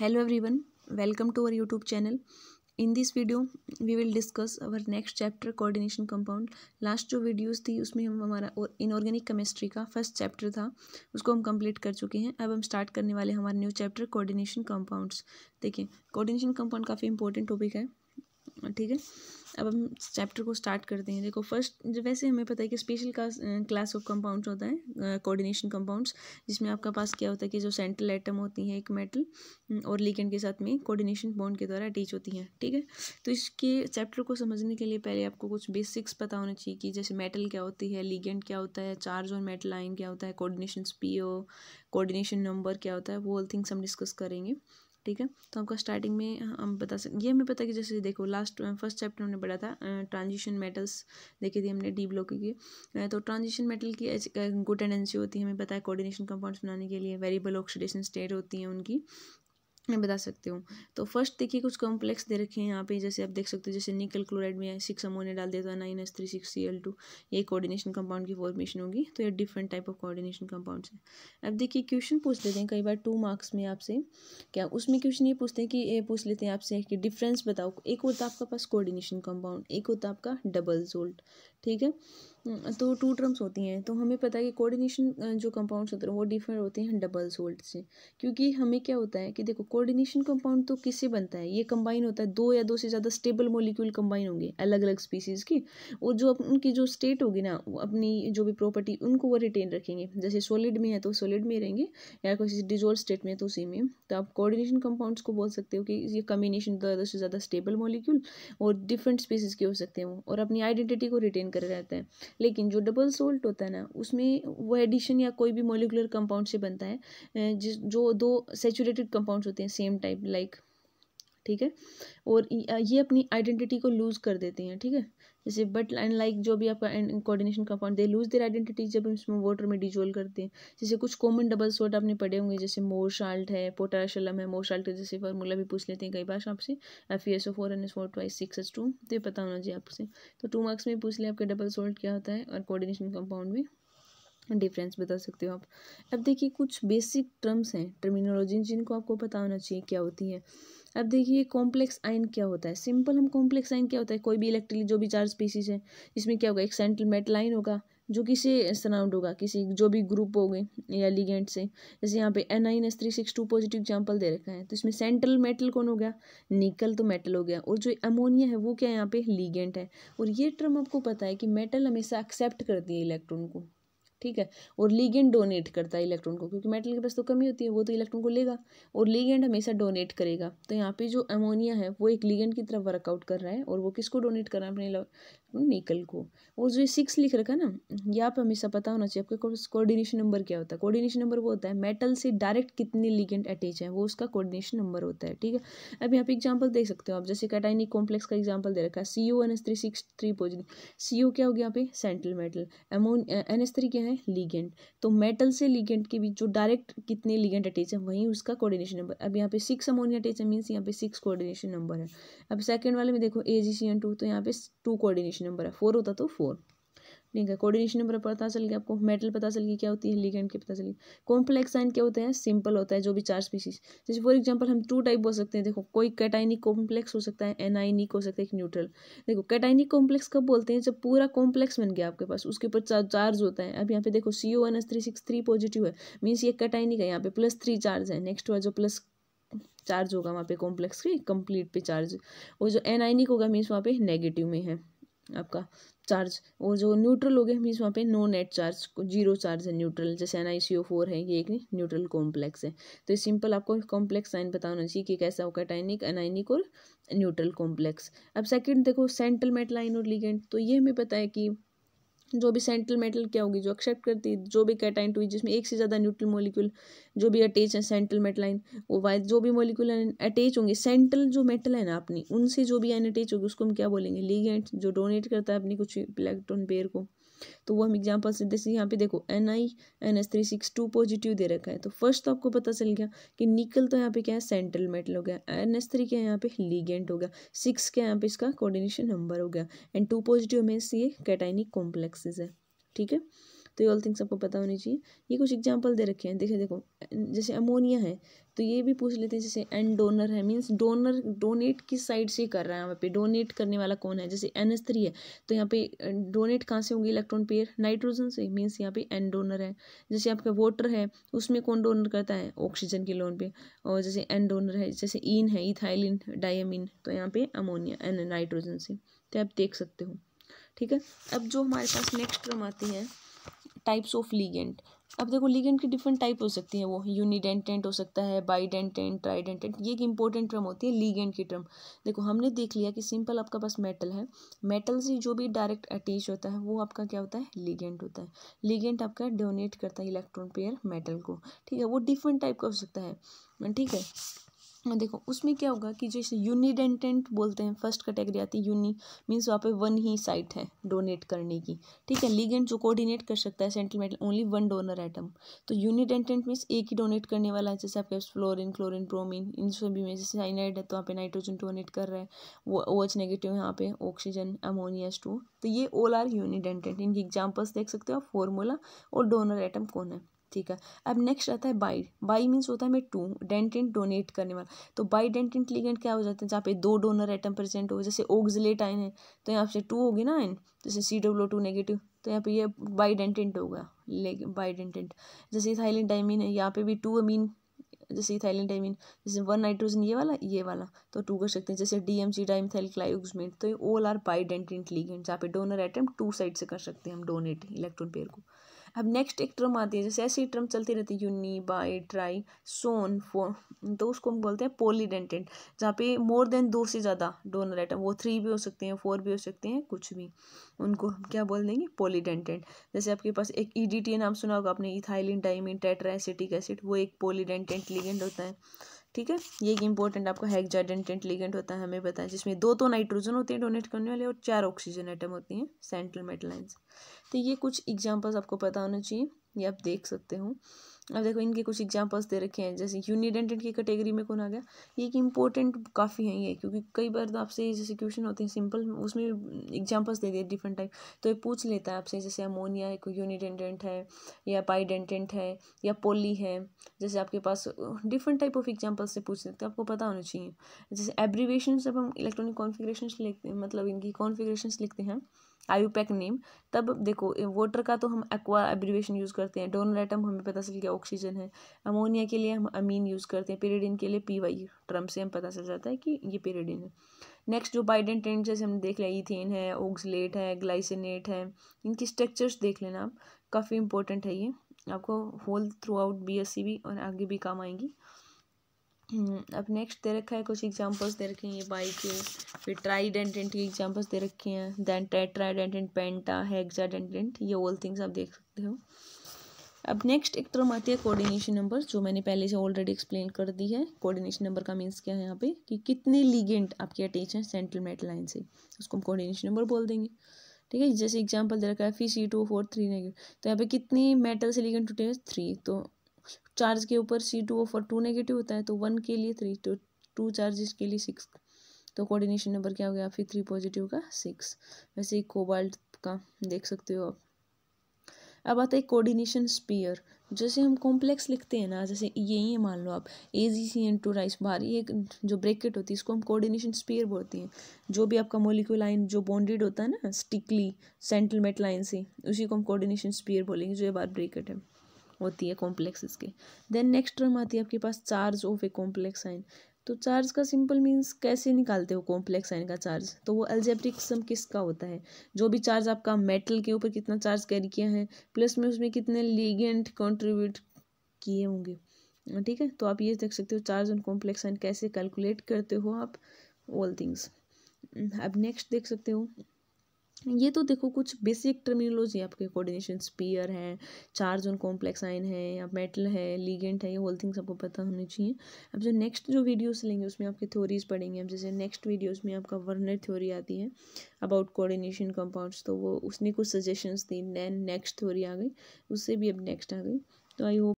hello everyone welcome to our YouTube channel in this video we will discuss our next chapter coordination compound last जो videos थी उसमें हम हमारा inorganic chemistry का first chapter था उसको हम कंप्लीट कर चुके हैं अब हम स्टार्ट करने वाले हमारे न्यू चैप्टर कोऑर्डिनेशन कंपाउंड्स देखिए कोऑर्डिनेशन कंपाउंड काफ़ी इंपॉर्टेंट टॉपिक है ठीक है अब हम चैप्टर को स्टार्ट करते हैं देखो फर्स्ट जो वैसे हमें पता है कि स्पेशल का क्लास ऑफ कंपाउंड्स होता है कोऑर्डिनेशन कंपाउंड्स जिसमें आपका पास क्या होता है कि जो सेंट्रल एटम होती हैं एक मेटल हम्म, और लिगेंड के साथ में कोऑर्डिनेशन बॉन्ड के द्वारा अटैच होती हैं ठीक है तो इसके चैप्टर को समझने के लिए पहले आपको कुछ बेसिक्स पता होना चाहिए कि जैसे मेटल क्या होती है लीगेंड क्या होता है चार्ज और मेटल आइन क्या होता है कोऑर्डिनेशन स्पीओ कोऑर्डिनेशन नंबर क्या होता है वो ऑल थिंग्स हम डिस्कस करेंगे ठीक है तो हमको स्टार्टिंग में हाँ, हम बता सकते ये हमें पता कि जैसे देखो लास्ट फर्स्ट चैप्टर हमने पढ़ा था ट्रांजिशन मेटल्स देखे थे हमने डी ब्लॉक की तो ट्रांजिशन मेटल की गुड टेंडेंसी होती है हमें पता है कोऑर्डिनेशन कंपाउंड्स बनाने के लिए वेरिएबल ऑक्सीडेशन स्टेट होती हैं उनकी मैं बता सकती हूँ तो फर्स्ट देखिए कुछ कॉम्प्लेक्स दे रखे हैं यहाँ पे जैसे आप देख सकते हो जैसे निकल क्लोराइड में सिक्स अमोनिया डाल देता है nine S three six C L two ये कोऑर्डिनेशन कंपाउंड की फॉर्मेशन होगी तो ये different type of coordination compounds है अब देखिए क्वेश्चन पूछ लेते हैं कई बार टू मार्क्स में आपसे क्या उसमें क्वेश्चन ये पूछते हैं कि ये पूछ लेते हैं आपसे कि डिफरेंस बताओ एक होता है आपका पास कोऑर्डिनेशन कंपाउंड एक होता है आपका डबल जोल्ट ठीक है हम्म, तो टू टर्म्स होती हैं तो हमें पता है कि कोऑर्डिनेशन जो कंपाउंड्स होते हैं वो डिफरेंट होते हैं डबल सोल्ट से क्योंकि हमें क्या होता है कि देखो कोऑर्डिनेशन कंपाउंड तो किससे बनता है ये कंबाइन होता है दो या दो से ज़्यादा स्टेबल मोलिक्यूल कंबाइन होंगे अलग अलग स्पीसीज़ की और जो उनकी जो स्टेट होगी ना अपनी जो भी प्रॉपर्टी उनको वो रिटेन रखेंगे जैसे सोलिड में है तो सोलिड में रहेंगे या कोई डिजोल्व स्टेट में है तो उसी में तो आप कोऑर्डिनेशन कंपाउंड्स को बोल सकते हो कि ये कम्बिनेशन दो से ज़्यादा स्टेबल मोलिक्यूल और डिफरेंट स्पीसीज़ के हो सकते हैं और अपनी आइडेंटिटी को रिटेन कर रहता है लेकिन जो डबल सोल्ट होता है ना उसमें वो एडिशन या कोई भी मोलिकुलर कंपाउंड से बनता है जिस जो दो सेचुरेटेड कंपाउंड्स होते हैं सेम टाइप लाइक ठीक है और ये अपनी आइडेंटिटी को लूज़ कर देते हैं ठीक है जैसे बट एंड लाइक जो भी आपका coordination compound they lose their identity जब उसमें इसमें वाटर में डिजोल्व करते हैं जैसे कुछ कॉमन डबल सोल्ट आपने पढ़े होंगे जैसे मोर है पोटाशलम है मोर शाल्ट जैसे फार्मूला भी पूछ लेते हैं कई बार आपसे F E S O four N S four two six S two तो ये पता होना चाहिए आपसे तो टू मार्क्स में पूछ लिया आपके डबल सोल्ट क्या होता है और कोऑर्डिनेशन कंपाउंड में डिफरेंस बता सकते हो आप अब देखिए कुछ बेसिक टर्म्स हैं टर्मिनोलॉजी जिनको आपको पता होना चाहिए क्या होती है अब देखिए कॉम्प्लेक्स आयन क्या होता है सिंपल हम कॉम्प्लेक्स आयन क्या होता है कोई भी इलेक्ट्रिक जो भी चार्ज स्पीसीज है इसमें क्या होगा एक सेंट्रल मेटल आयन होगा जो किसे सराउंड होगा किसी जो भी ग्रुप हो गए या लिगेंट से जैसे यहाँ पे N I S three six two positive example दे रखा है तो इसमें सेंट्रल मेटल कौन हो गया निकल तो मेटल हो गया और जो अमोनिया है वो क्या यहाँ पे लिगेंट है और ये टर्म आपको पता है कि मेटल हमेशा एक्सेप्ट करती है इलेक्ट्रॉन को ठीक है और लीगेंड डोनेट करता है इलेक्ट्रॉन को क्योंकि मेटल के पास तो कमी होती है वो तो इलेक्ट्रॉन को लेगा और लीगेंड हमेशा डोनेट करेगा तो यहाँ पे जो अमोनिया है वो एक लीगेंड की तरफ वर्कआउट कर रहा है और वो किसको डोनेट कर रहा है अपने निकल को वो जो सिक्स लिख रखा है ना यहाँ पर हमेशा पता होना चाहिए आपके कोऑर्डिनेशन नंबर क्या होता है कोऑर्डिनेशन नंबर वो होता है मेटल से डायरेक्ट कितने लिगेंड अटैच है वो उसका कोऑर्डिनेशन नंबर होता है ठीक है अब यहाँ पे एग्जांपल देख सकते हो आप जैसे कैटाइनिक कॉम्प्लेक्स का एग्जाम्पल दे रखा है C O N S three six three positive C O क्या हो गया यहाँ पे central metal N S three क्या है लिगेंड तो मेटल से लिगेंड के बीच जो डायरेक्ट कितने लिगेंड अटैच है वहीं उसका कोऑर्डिनेशन नंबर अब यहाँ पे सिक्स अमोनिया अटैच है मीन्स यहाँ पे सिक्स कोऑर्डिनेशन नंबर है अब सेकेंड वाले में देखो ए जी सी एन टू तो यहाँ पे टू कोऑर्डिनेशन कोऑर्डिनेशन नंबर है फोर होता तो फोर ठीक है कोऑर्डिनेशन नंबर पता चल गया आपको मेटल पता चल गया क्या होती है लिगेंड के पता चल गया कॉम्प्लेक्स साइन क्या होते हैं सिंपल होता है जो भी चार स्पीसीज जैसे फॉर एग्जांपल हम टू टाइप बोल सकते हैं देखो कोई कैटाइनिक कॉम्प्लेक्स हो सकता है एनाइनिक हो सकता है एक न्यूट्रल देखो कैटाइनिक कॉम्प्लेक्स कब बोलते हैं जब पूरा कॉम्प्लेक्स बन गया आपके पास उसके ऊपर चार्ज होता है अब यहाँ पे देखो C O N S three six three positive है मीन्स ये कैटाइनिक है यहाँ पे प्लस थ्री चार्ज है नेक्स्ट वाला जो प्लस चार्ज होगा वहाँ पे कॉम्प्लेक्स के कंप्लीट पे चार्ज और जो एनाइनिक होगा मीन्स वहाँ पे नेगेटिव में है आपका चार्ज और जो न्यूट्रल हो गए मीन्स वहाँ पे no net charge zero charge है न्यूट्रल जैसे N I C O four है ये एक न्यूट्रल कॉम्प्लेक्स है तो सिंपल आपको कॉम्प्लेक्स साइन बताना होना चाहिए कि कैसा होगा टाइनिक एनाइनिक और न्यूट्रल कॉम्प्लेक्स अब सेकंड देखो सेंट्रल मेट लाइन और लिगेंट तो ये हमें पता है कि जो भी सेंट्रल मेटल क्या होगी जो एक्सेप्ट करती है जो भी कैटाइन हुई e, जिसमें एक से ज़्यादा न्यूट्रल मॉलिक्यूल जो भी अटैच है सेंट्रल मेटल लाइन वो वाइज जो भी मॉलिक्यूल अटैच होंगे सेंट्रल जो मेटल है ना अपनी उनसे जो भी आइन अटैच होगी उसको हम क्या बोलेंगे लीगेंट जो डोनेट करता है अपनी कुछ इलेक्ट्रॉन पेयर को तो वो हम एग्जाम्पल से जैसे यहाँ पे देखो N I N S three six two positive दे रखा है तो फर्स्ट तो आपको पता चल गया कि निकल तो यहाँ पे क्या है सेंट्रल मेटल हो गया एन एस थ्री क्या यहाँ पे लीगेंट हो गया सिक्स क्या यहाँ पे इसका कोऑर्डिनेशन नंबर हो गया एंड टू पॉजिटिव में ये कैटाइनिक कॉम्प्लेक्सेज है ठीक है तो ये ऑल थिंग्स आपको पता होनी चाहिए ये कुछ एग्जाम्पल दे रखे हैं देखिए देखो जैसे अमोनिया है तो ये भी पूछ लेते हैं जैसे एन डोनर है मीन्स डोनर डोनेट किस साइड से कर रहा है वहाँ पे डोनेट करने वाला कौन है जैसे एन एस थ्री है तो यहाँ पे डोनेट कहाँ से होंगे इलेक्ट्रॉन पेयर नाइट्रोजन से मीन्स यहाँ पे एन डोनर है जैसे आपका वाटर है उसमें कौन डोनर करता है ऑक्सीजन के लोन पे और जैसे एंड डोनर है जैसे ईन है इथाइलिन डायमिन तो यहाँ पे अमोनिया एन नाइट्रोजन से तो आप देख सकते हो ठीक है अब जो हमारे पास नेक्स्ट टर्म आती है टाइप्स ऑफ लीगेंट अब देखो लीगेंट की डिफरेंट टाइप हो सकती है वो यूनिडेंटेंट हो सकता है बाईडेंटेंट ट्राइडेंटेंट ये एक इंपॉर्टेंट टर्म होती है लीगेंट की टर्म देखो हमने देख लिया कि सिंपल आपका पास मेटल है मेटल से जो भी डायरेक्ट अटैच होता है वो आपका क्या होता है लीगेंट होता है लीगेंट आपका डोनेट करता है इलेक्ट्रॉन पेयर मेटल को ठीक है वो डिफरेंट टाइप का हो सकता है ठीक है देखो उसमें क्या होगा कि जैसे यूनिडेंटेंट बोलते हैं फर्स्ट कैटेगरी आती है यूनि मीन्स वहाँ पे वन ही साइट है डोनेट करने की ठीक है लीगेंट जो कोऑर्डिनेट कर सकता है sentimental only one donor atom तो यूनिडेंटेंट मीन्स एक ही डोनेट करने वाला है जैसे आपके फ्लोरिन क्लोरिन प्रोमिन इन सभी में जैसे साइनाइड है तो वहाँ पे नाइट्रोजन डोनेट कर रहा है वो ओ एच नेगेटिव यहाँ पे ऑक्सीजन अमोनियस टू तो ये ऑल आर यूनिडेंटेंट इनकी एग्जाम्पल्स देख सकते हो आप फॉर्मूला और डोनर आइटम कौन है ठीक है अब नेक्स्ट आता है बाई बाई मीन्स होता है मैं टू डेंटेंट डोनेट करने वाला तो बाई डेंटेंट लिगेंट क्या हो जाते हैं जहाँ पे दो डोनर एटम प्रेजेंट हो जैसे ओग्जलेट आए हैं तो यहाँ से टू होगी ना एन जैसे सी डब्लो टू नेगेटिव तो यहाँ पे ये बाई डेंटेंट होगा बाई डेंटेंट जैसे थाइलिन डाइमिन है यहाँ पे भी टू अमीन जैसे थाइलिन डाइमिन जैसे वन नाइट्रोजन ये वाला ये वाला तो टू कर सकते हैं जैसे D M C dimethyl तो ये all are bidentate ligand जहाँ पे डोनर आइटम टू साइड से कर सकते हैं हम डोनेट इलेक्ट्रॉन पेयर को अब नेक्स्ट एक टर्म आती है जैसे ऐसी टर्म चलती रहती है यूनी बाई ट्राई सोन फोन तो उसको हम बोलते हैं पोलीडेंटेंट जहाँ पे मोर देन दो से ज़्यादा डोनर आइटम वो थ्री भी हो सकते हैं फोर भी हो सकते हैं कुछ भी उनको हम क्या बोल देंगे पोलीडेंटेंट जैसे आपके पास एक ई e नाम सुना होगा आपने इथाइलिन डाइमिन एसिटिक एसिड वो एक पोलीडेंटेंट लिगेंड होता है ठीक है ये एक इंपॉर्टेंट आपका टेंट लिगेंट होता है हमें पता है जिसमें दो तो नाइट्रोजन होते हैं डोनेट करने वाले और चार ऑक्सीजन आइटम होती हैं सेंट्रल मेटलाइंस तो ये कुछ एग्जाम्पल्स आपको पता होना चाहिए ये आप देख सकते हो अब देखो इनके कुछ एग्जांपल्स दे रखे हैं जैसे यूनिडेंटेड की कैटेगरी में कौन आ गया ये कि इंपॉर्टेंट काफ़ी है ये क्योंकि कई बार तो आपसे जैसे क्वेश्चन होते हैं सिंपल उसमें एग्जांपल्स दे दिए डिफरेंट टाइप तो ये पूछ लेता है आपसे जैसे अमोनिया है कोई यूनिडेंटेंट है या पाइडेंटेंट है या पोली है जैसे आपके पास डिफरेंट टाइप ऑफ एग्जाम्पल्स से पूछ सकते हैं आपको पता होना चाहिए जैसे एब्रीवेशन जब हम इलेक्ट्रॉनिक कॉन्फिग्रेशन लिखते हैं मतलब इनकी कॉन्फिग्रेशन लिखते हैं आयुपैक नेम तब देखो वाटर का तो हम एक्वा एब्रीवेशन यूज़ करते हैं डोनर आइटम हमें पता चल गया ऑक्सीजन है अमोनिया के लिए हम अमीन यूज़ करते हैं पेरेडिन के लिए पी वाई ट्रम से हम पता चल जाता है कि ये पेरेडिन है नेक्स्ट जो टेंट जैसे हमने देख लिया इथेन है ओक्सलेट है ग्लाइसिनेट है इनकी स्ट्रक्चर्स देख लेना आप काफ़ी इंपॉर्टेंट है ये आपको whole throughout B S C भी और आगे भी काम आएंगी हम्म, अब नेक्स्ट दे रखा है कुछ एग्जांपल्स दे रखे हैं ये बाई के फिर ट्राइडेंटेंट के एग्जांपल्स दे रखे हैं देन ट्राइडेंटेंट पेंटा हेक्साडेंटेंट ये ऑल थिंग्स आप देख सकते हो अब नेक्स्ट एक टर्म आती है कोऑर्डिनेशन नंबर जो मैंने पहले से ऑलरेडी एक्सप्लेन कर दी है कोऑर्डिनेशन नंबर का मीन्स क्या है यहाँ पे कि कितने लीगेंट आपके अटैच हैं सेंट्रल मेटल लाइन से उसको हम कोऑर्डिनेशन नंबर बोल देंगे ठीक है जैसे एग्जांपल दे रखा है Fe C two four three negative तो यहाँ पे कितने मेटल से लीगेंट टूटे हैं थ्री तो चार्ज के ऊपर C two O four two negative होता है तो वन के लिए थ्री तो टू चार्जेस के लिए सिक्स तो कोऑर्डिनेशन नंबर क्या हो गया फिर थ्री पॉजिटिव का सिक्स वैसे ही कोबाल्ट का देख सकते हो आप अब आता है कोऑर्डिनेशन स्पीयर जैसे हम कॉम्प्लेक्स लिखते हैं ना जैसे ये है मान लो आप A G C N two राइस बार ये एक जो ब्रेकेट होती है इसको हम कोऑर्डिनेशन स्पीयर बोलते हैं जो भी आपका मोलिक्यूल लाइन जो बॉन्डेड होता है ना स्टिकली सेंट्रल मेट लाइन से उसी को हम कोऑर्डिनेशन स्पीयर बोलेंगे जो ये बार ब्रेकेट है होती है कॉम्प्लेक्स के देन नेक्स्ट टर्म आती है आपके पास चार्ज ऑफ ए कॉम्प्लेक्स साइन तो चार्ज का सिंपल मीन्स कैसे निकालते हो कॉम्प्लेक्स आयन का चार्ज तो वो एल्जेब्रिक सम किसका होता है जो भी चार्ज आपका मेटल के ऊपर कितना चार्ज कैरी किया है प्लस में उसमें कितने लीगेंट कंट्रीब्यूट किए होंगे ठीक है तो आप ये देख सकते हो चार्ज ऑन कॉम्प्लेक्स आयन कैसे कैलकुलेट करते हो आप ऑल थिंग्स अब नेक्स्ट देख सकते हो ये तो देखो कुछ बेसिक टर्मिनोलॉजी आपके कोऑर्डिनेशन स्पीयर है चार्ज ऑन कॉम्प्लेक्स आइन है या मेटल है लीगेंट है ये होल थिंग्स आपको पता होने चाहिए अब जो नेक्स्ट जो वीडियोस लेंगे उसमें आपके थ्योरीज पढ़ेंगे अब जैसे नेक्स्ट वीडियोस में आपका वर्नर थ्योरी आती है अबाउट कोऑर्डिनेशन कंपाउंड्स तो वो उसने कुछ सजेशंस दी दैन नेक्स्ट थ्योरी आ गई उससे भी अब नेक्स्ट आ गई तो आई होप